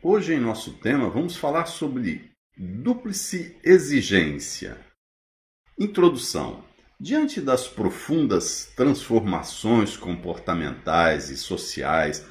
Hoje, em nosso tema, vamos falar sobre duplice exigência. Introdução. Diante das profundas transformações comportamentais e sociais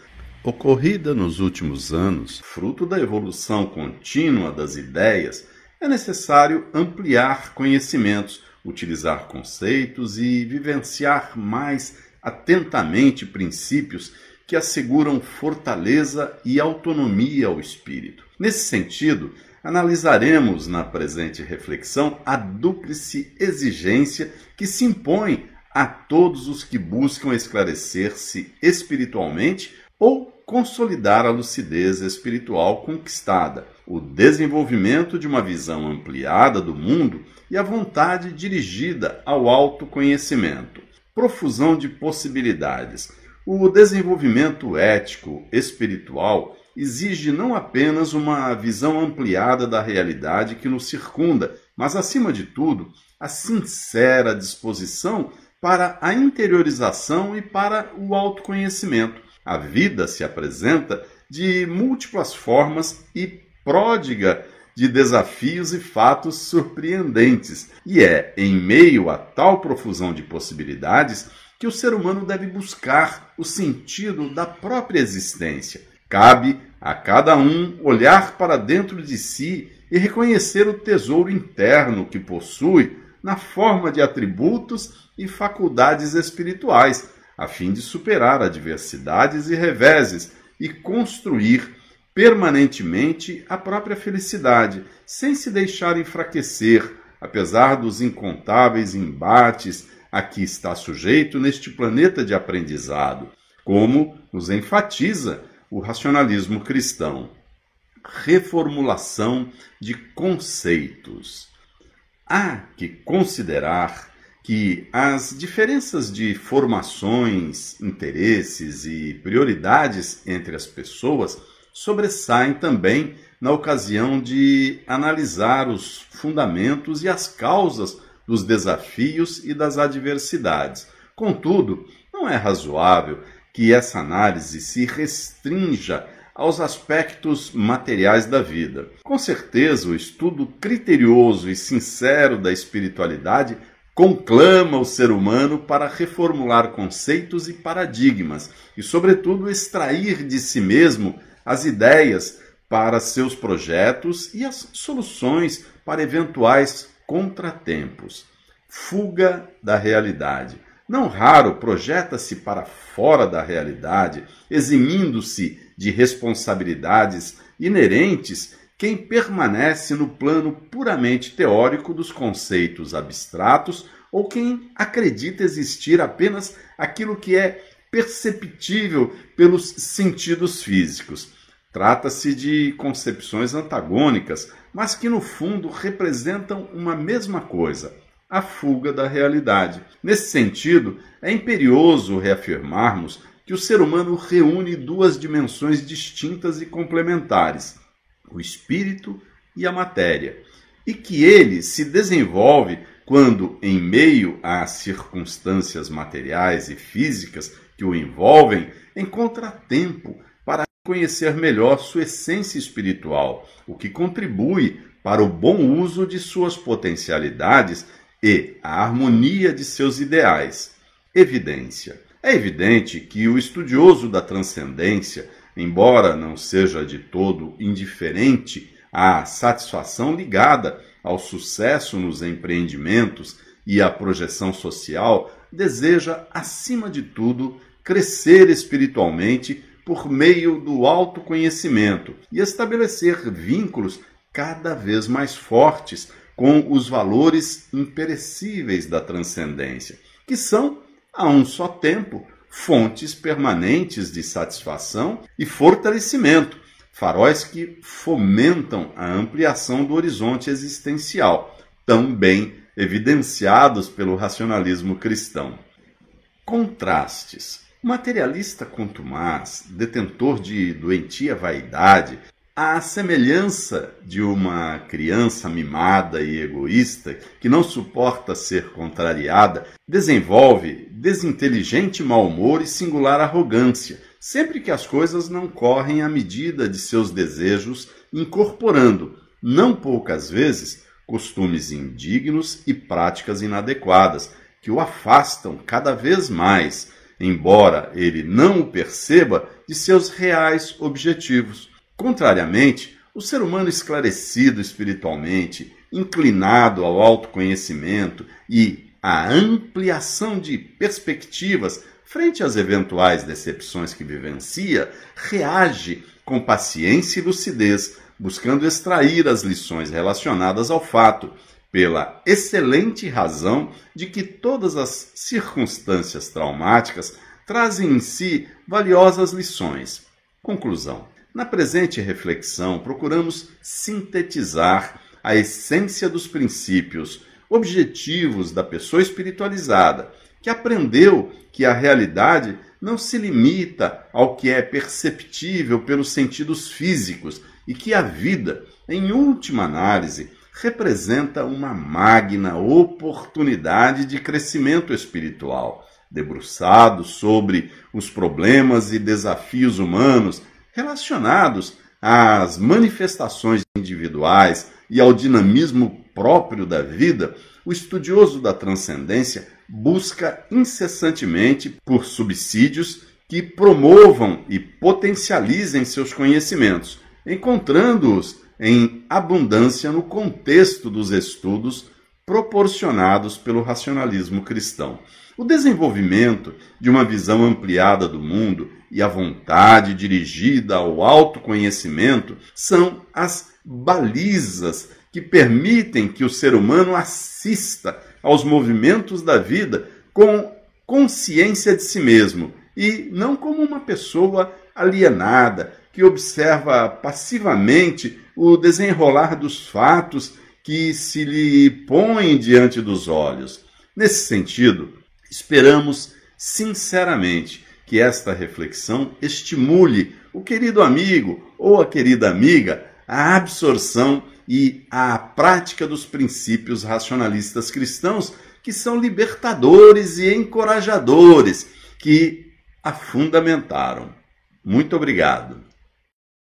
ocorrida nos últimos anos, fruto da evolução contínua das ideias, é necessário ampliar conhecimentos, utilizar conceitos e vivenciar mais atentamente princípios que asseguram fortaleza e autonomia ao espírito. Nesse sentido, analisaremos na presente reflexão a dúplice exigência que se impõe a todos os que buscam esclarecer-se espiritualmente ou consolidar a lucidez espiritual conquistada, o desenvolvimento de uma visão ampliada do mundo e a vontade dirigida ao autoconhecimento. Profusão de possibilidades, o desenvolvimento ético, espiritual, exige não apenas uma visão ampliada da realidade que nos circunda, mas, acima de tudo, a sincera disposição para a interiorização e para o autoconhecimento. A vida se apresenta de múltiplas formas e pródiga de desafios e fatos surpreendentes, e é em meio a tal profusão de possibilidades que o ser humano deve buscar o sentido da própria existência. Cabe a cada um olhar para dentro de si e reconhecer o tesouro interno que possui na forma de atributos e faculdades espirituais, a fim de superar adversidades e reveses e construir permanentemente a própria felicidade, sem se deixar enfraquecer, apesar dos incontáveis embates a que está sujeito neste planeta de aprendizado, como nos enfatiza o racionalismo cristão. Reformulação de conceitos. Há que considerar que as diferenças de formações, interesses e prioridades entre as pessoas sobressaem também na ocasião de analisar os fundamentos e as causas dos desafios e das adversidades. Contudo, não é razoável que essa análise se restrinja aos aspectos materiais da vida. Com certeza, o estudo criterioso e sincero da espiritualidade conclama o ser humano para reformular conceitos e paradigmas e, sobretudo, extrair de si mesmo as ideias para seus projetos e as soluções para eventuais contratempos, fuga da realidade. Não raro projeta-se para fora da realidade, eximindo-se de responsabilidades inerentes quem permanece no plano puramente teórico dos conceitos abstratos ou quem acredita existir apenas aquilo que é perceptível pelos sentidos físicos. Trata-se de concepções antagônicas, mas que no fundo representam uma mesma coisa: a fuga da realidade. Nesse sentido, é imperioso reafirmarmos que o ser humano reúne duas dimensões distintas e complementares, o espírito e a matéria, e que ele se desenvolve quando, em meio às circunstâncias materiais e físicas que o envolvem, encontra tempo conhecer melhor sua essência espiritual, o que contribui para o bom uso de suas potencialidades e a harmonia de seus ideais. Evidência. É evidente que o estudioso da transcendência, embora não seja de todo indiferente à satisfação ligada ao sucesso nos empreendimentos e à projeção social, deseja, acima de tudo, crescer espiritualmente por meio do autoconhecimento e estabelecer vínculos cada vez mais fortes com os valores imperecíveis da transcendência, que são, a um só tempo, fontes permanentes de satisfação e fortalecimento, faróis que fomentam a ampliação do horizonte existencial, também evidenciados pelo racionalismo cristão. Contrastes. O materialista contumaz, detentor de doentia vaidade, à semelhança de uma criança mimada e egoísta que não suporta ser contrariada, desenvolve desinteligente mau humor e singular arrogância, sempre que as coisas não correm à medida de seus desejos, incorporando, não poucas vezes, costumes indignos e práticas inadequadas, que o afastam cada vez mais embora ele não o perceba, de seus reais objetivos. Contrariamente, o ser humano esclarecido espiritualmente, inclinado ao autoconhecimento e à ampliação de perspectivas frente às eventuais decepções que vivencia, reage com paciência e lucidez, buscando extrair as lições relacionadas ao fato pela excelente razão de que todas as circunstâncias traumáticas trazem em si valiosas lições. Conclusão: na presente reflexão, procuramos sintetizar a essência dos princípios objetivos da pessoa espiritualizada, que aprendeu que a realidade não se limita ao que é perceptível pelos sentidos físicos e que a vida, em última análise, representa uma magna oportunidade de crescimento espiritual, debruçado sobre os problemas e desafios humanos relacionados às manifestações individuais e ao dinamismo próprio da vida, o estudioso da transcendência busca incessantemente por subsídios que promovam e potencializem seus conhecimentos, encontrando-os em abundância no contexto dos estudos proporcionados pelo racionalismo cristão. O desenvolvimento de uma visão ampliada do mundo e a vontade dirigida ao autoconhecimento são as balizas que permitem que o ser humano assista aos movimentos da vida com consciência de si mesmo e não como uma pessoa alienada que observa passivamente o desenrolar dos fatos que se lhe põem diante dos olhos. Nesse sentido, esperamos sinceramente que esta reflexão estimule o querido amigo ou a querida amiga à absorção e à prática dos princípios racionalistas cristãos que são libertadores e encorajadores, que a fundamentaram. Muito obrigado.